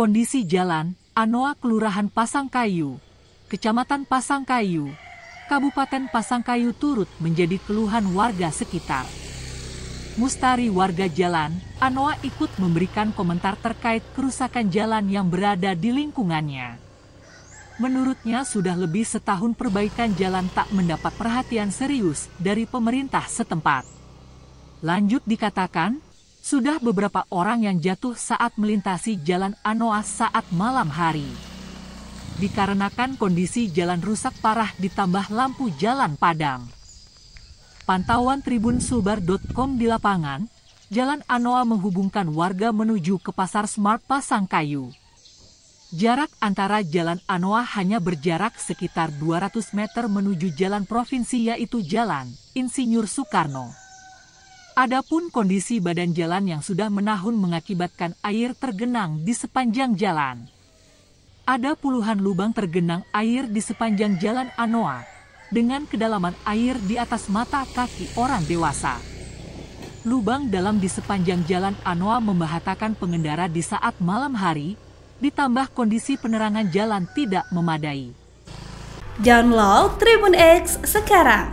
kondisi jalan, Anoa Kelurahan Pasangkayu, Kecamatan Pasangkayu, Kabupaten Pasangkayu turut menjadi keluhan warga sekitar. Mustari warga jalan, Anoa ikut memberikan komentar terkait kerusakan jalan yang berada di lingkungannya. Menurutnya sudah lebih setahun perbaikan jalan tak mendapat perhatian serius dari pemerintah setempat. Lanjut dikatakan, sudah beberapa orang yang jatuh saat melintasi jalan Anoa saat malam hari. Dikarenakan kondisi jalan rusak parah ditambah lampu jalan padang. Pantauan Tribun Sulbar.com di lapangan, jalan Anoa menghubungkan warga menuju ke pasar Smart Pasang Kayu. Jarak antara jalan Anoa hanya berjarak sekitar 200 meter menuju jalan provinsi yaitu jalan Insinyur Soekarno. Adapun kondisi badan jalan yang sudah menahun mengakibatkan air tergenang di sepanjang jalan. Ada puluhan lubang tergenang air di sepanjang jalan Anoa, dengan kedalaman air di atas mata kaki orang dewasa. Lubang dalam di sepanjang jalan Anoa membahatakan pengendara di saat malam hari, ditambah kondisi penerangan jalan tidak memadai. Download Tribun X sekarang